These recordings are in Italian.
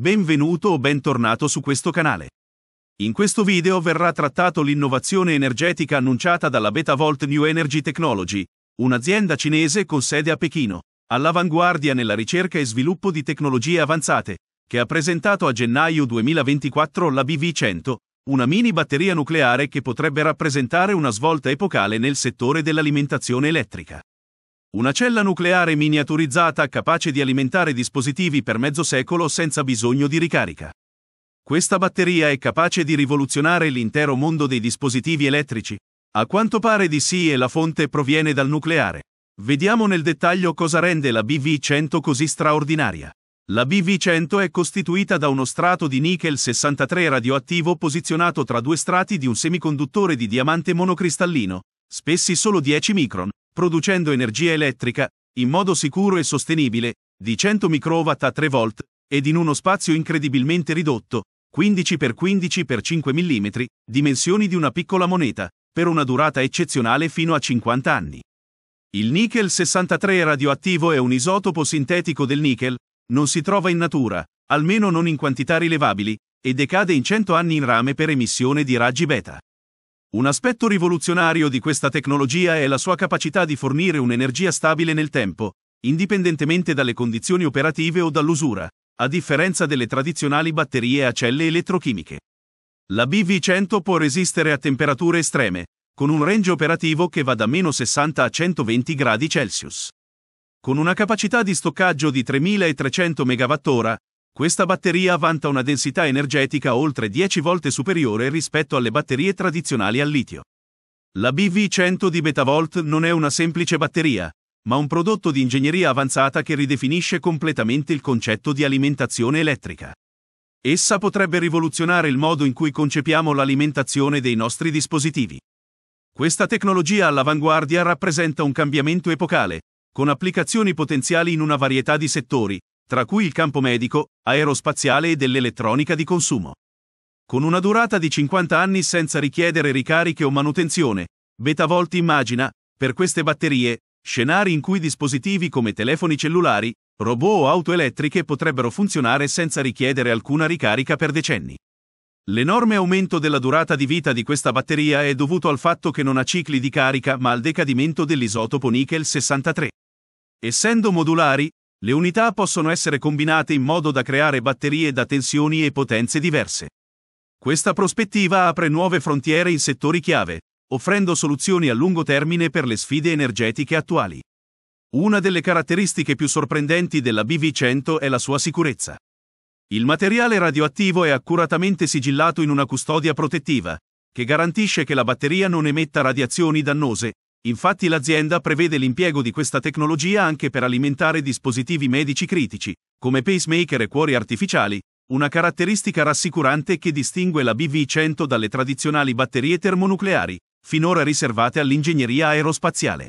benvenuto o bentornato su questo canale. In questo video verrà trattato l'innovazione energetica annunciata dalla BetaVolt New Energy Technology, un'azienda cinese con sede a Pechino, all'avanguardia nella ricerca e sviluppo di tecnologie avanzate, che ha presentato a gennaio 2024 la BV100, una mini batteria nucleare che potrebbe rappresentare una svolta epocale nel settore dell'alimentazione elettrica. Una cella nucleare miniaturizzata capace di alimentare dispositivi per mezzo secolo senza bisogno di ricarica. Questa batteria è capace di rivoluzionare l'intero mondo dei dispositivi elettrici. A quanto pare di sì e la fonte proviene dal nucleare. Vediamo nel dettaglio cosa rende la BV100 così straordinaria. La BV100 è costituita da uno strato di nickel 63 radioattivo posizionato tra due strati di un semiconduttore di diamante monocristallino, spessi solo 10 micron, producendo energia elettrica, in modo sicuro e sostenibile, di 100 microwatt a 3 volt, ed in uno spazio incredibilmente ridotto, 15 x 15 x 5 mm, dimensioni di una piccola moneta, per una durata eccezionale fino a 50 anni. Il nickel 63 radioattivo è un isotopo sintetico del nickel, non si trova in natura, almeno non in quantità rilevabili, e decade in 100 anni in rame per emissione di raggi beta. Un aspetto rivoluzionario di questa tecnologia è la sua capacità di fornire un'energia stabile nel tempo, indipendentemente dalle condizioni operative o dall'usura, a differenza delle tradizionali batterie a celle elettrochimiche. La BV100 può resistere a temperature estreme, con un range operativo che va da meno 60 a 120 gradi Celsius. Con una capacità di stoccaggio di 3300 MWh, questa batteria vanta una densità energetica oltre 10 volte superiore rispetto alle batterie tradizionali al litio. La BV100 di Betavolt non è una semplice batteria, ma un prodotto di ingegneria avanzata che ridefinisce completamente il concetto di alimentazione elettrica. Essa potrebbe rivoluzionare il modo in cui concepiamo l'alimentazione dei nostri dispositivi. Questa tecnologia all'avanguardia rappresenta un cambiamento epocale, con applicazioni potenziali in una varietà di settori, tra cui il campo medico, aerospaziale e dell'elettronica di consumo. Con una durata di 50 anni senza richiedere ricariche o manutenzione, Betavolt immagina, per queste batterie, scenari in cui dispositivi come telefoni cellulari, robot o auto elettriche potrebbero funzionare senza richiedere alcuna ricarica per decenni. L'enorme aumento della durata di vita di questa batteria è dovuto al fatto che non ha cicli di carica ma al decadimento dell'isotopo nickel 63. Essendo modulari, le unità possono essere combinate in modo da creare batterie da tensioni e potenze diverse. Questa prospettiva apre nuove frontiere in settori chiave, offrendo soluzioni a lungo termine per le sfide energetiche attuali. Una delle caratteristiche più sorprendenti della BV100 è la sua sicurezza. Il materiale radioattivo è accuratamente sigillato in una custodia protettiva, che garantisce che la batteria non emetta radiazioni dannose, Infatti l'azienda prevede l'impiego di questa tecnologia anche per alimentare dispositivi medici critici, come pacemaker e cuori artificiali, una caratteristica rassicurante che distingue la BV-100 dalle tradizionali batterie termonucleari, finora riservate all'ingegneria aerospaziale.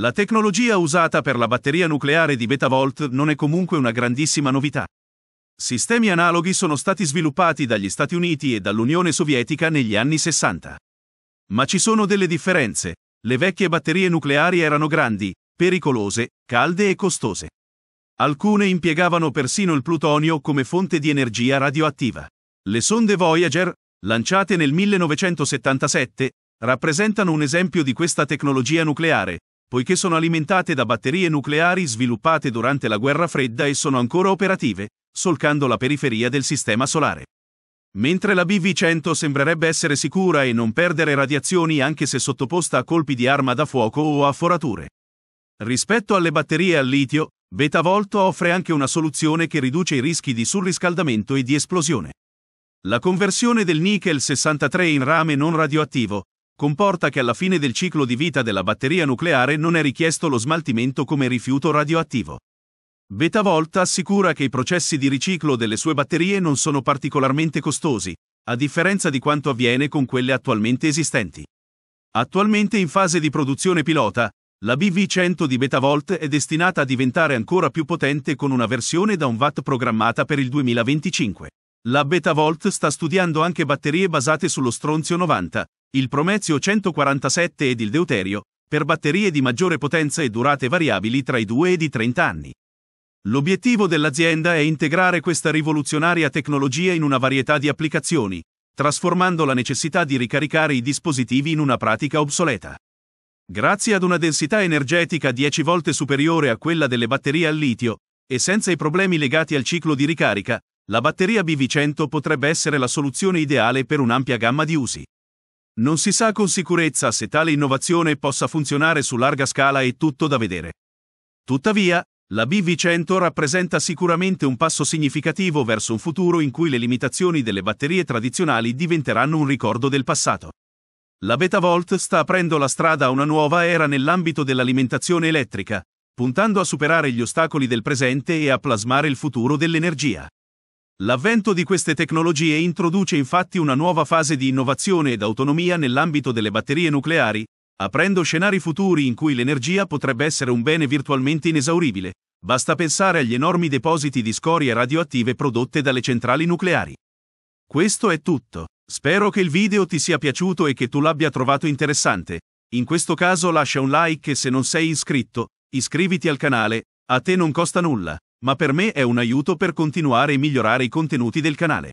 La tecnologia usata per la batteria nucleare di Betavolt non è comunque una grandissima novità. Sistemi analoghi sono stati sviluppati dagli Stati Uniti e dall'Unione Sovietica negli anni 60. Ma ci sono delle differenze, le vecchie batterie nucleari erano grandi, pericolose, calde e costose. Alcune impiegavano persino il plutonio come fonte di energia radioattiva. Le sonde Voyager, lanciate nel 1977, rappresentano un esempio di questa tecnologia nucleare, poiché sono alimentate da batterie nucleari sviluppate durante la guerra fredda e sono ancora operative, solcando la periferia del sistema solare. Mentre la BV-100 sembrerebbe essere sicura e non perdere radiazioni anche se sottoposta a colpi di arma da fuoco o a forature. Rispetto alle batterie al litio, Betavolto offre anche una soluzione che riduce i rischi di surriscaldamento e di esplosione. La conversione del nickel 63 in rame non radioattivo comporta che alla fine del ciclo di vita della batteria nucleare non è richiesto lo smaltimento come rifiuto radioattivo. BetaVolta assicura che i processi di riciclo delle sue batterie non sono particolarmente costosi, a differenza di quanto avviene con quelle attualmente esistenti. Attualmente in fase di produzione pilota, la BV100 di BetaVolt è destinata a diventare ancora più potente con una versione da 1 watt programmata per il 2025. La BetaVolt sta studiando anche batterie basate sullo stronzio 90, il promezio 147 ed il deuterio, per batterie di maggiore potenza e durate variabili tra i 2 ed i 30 anni. L'obiettivo dell'azienda è integrare questa rivoluzionaria tecnologia in una varietà di applicazioni, trasformando la necessità di ricaricare i dispositivi in una pratica obsoleta. Grazie ad una densità energetica 10 volte superiore a quella delle batterie al litio, e senza i problemi legati al ciclo di ricarica, la batteria BV100 potrebbe essere la soluzione ideale per un'ampia gamma di usi. Non si sa con sicurezza se tale innovazione possa funzionare su larga scala e tutto da vedere. Tuttavia, la BV100 rappresenta sicuramente un passo significativo verso un futuro in cui le limitazioni delle batterie tradizionali diventeranno un ricordo del passato. La Betavolt sta aprendo la strada a una nuova era nell'ambito dell'alimentazione elettrica, puntando a superare gli ostacoli del presente e a plasmare il futuro dell'energia. L'avvento di queste tecnologie introduce infatti una nuova fase di innovazione ed autonomia nell'ambito delle batterie nucleari, aprendo scenari futuri in cui l'energia potrebbe essere un bene virtualmente inesauribile. Basta pensare agli enormi depositi di scorie radioattive prodotte dalle centrali nucleari. Questo è tutto. Spero che il video ti sia piaciuto e che tu l'abbia trovato interessante. In questo caso lascia un like e se non sei iscritto, iscriviti al canale, a te non costa nulla, ma per me è un aiuto per continuare e migliorare i contenuti del canale.